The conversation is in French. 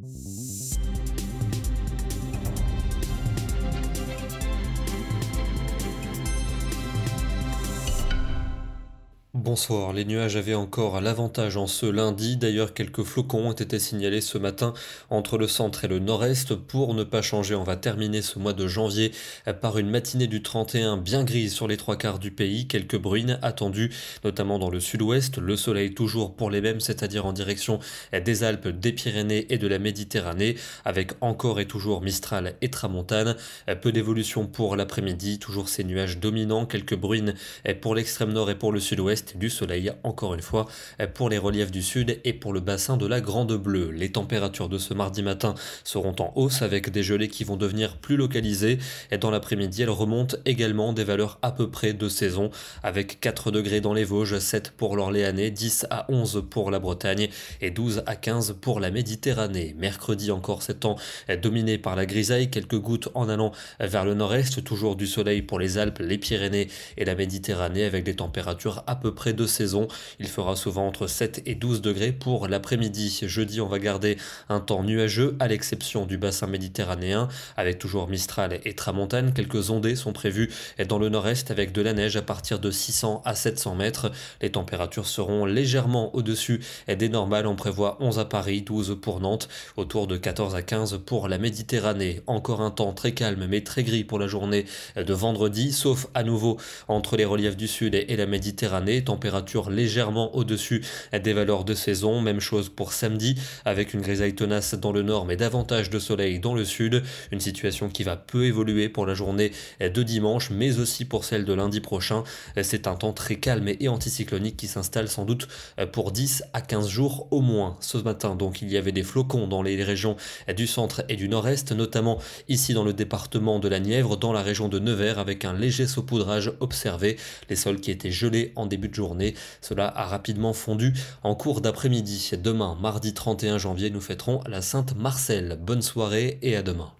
Thank you. Bonsoir, les nuages avaient encore l'avantage en ce lundi, d'ailleurs quelques flocons ont été signalés ce matin entre le centre et le nord-est. Pour ne pas changer, on va terminer ce mois de janvier par une matinée du 31 bien grise sur les trois quarts du pays, quelques bruines attendues notamment dans le sud-ouest, le soleil toujours pour les mêmes, c'est-à-dire en direction des Alpes, des Pyrénées et de la Méditerranée, avec encore et toujours Mistral et Tramontane. Peu d'évolution pour l'après-midi, toujours ces nuages dominants, quelques bruines pour l'extrême nord et pour le sud-ouest du soleil, encore une fois, pour les reliefs du sud et pour le bassin de la Grande Bleue. Les températures de ce mardi matin seront en hausse avec des gelées qui vont devenir plus localisées. Et dans l'après-midi, elles remontent également des valeurs à peu près de saison, avec 4 degrés dans les Vosges, 7 pour l'Orléanais, 10 à 11 pour la Bretagne et 12 à 15 pour la Méditerranée. Mercredi encore, sept temps dominé par la grisaille, quelques gouttes en allant vers le nord-est, toujours du soleil pour les Alpes, les Pyrénées et la Méditerranée, avec des températures à peu près deux saisons. Il fera souvent entre 7 et 12 degrés pour l'après-midi. Jeudi, on va garder un temps nuageux à l'exception du bassin méditerranéen avec toujours Mistral et Tramontane. Quelques ondées sont prévues dans le nord-est avec de la neige à partir de 600 à 700 mètres. Les températures seront légèrement au-dessus des normales. On prévoit 11 à Paris, 12 pour Nantes, autour de 14 à 15 pour la Méditerranée. Encore un temps très calme mais très gris pour la journée de vendredi, sauf à nouveau entre les reliefs du sud et la Méditerranée température légèrement au-dessus des valeurs de saison. Même chose pour samedi, avec une grisaille tenace dans le nord, mais davantage de soleil dans le sud. Une situation qui va peu évoluer pour la journée de dimanche, mais aussi pour celle de lundi prochain. C'est un temps très calme et anticyclonique qui s'installe sans doute pour 10 à 15 jours au moins. Ce matin, donc, il y avait des flocons dans les régions du centre et du nord-est, notamment ici dans le département de la Nièvre, dans la région de Nevers, avec un léger saupoudrage observé. Les sols qui étaient gelés en début journée. Cela a rapidement fondu en cours d'après-midi. Demain, mardi 31 janvier, nous fêterons la Sainte Marcel. Bonne soirée et à demain.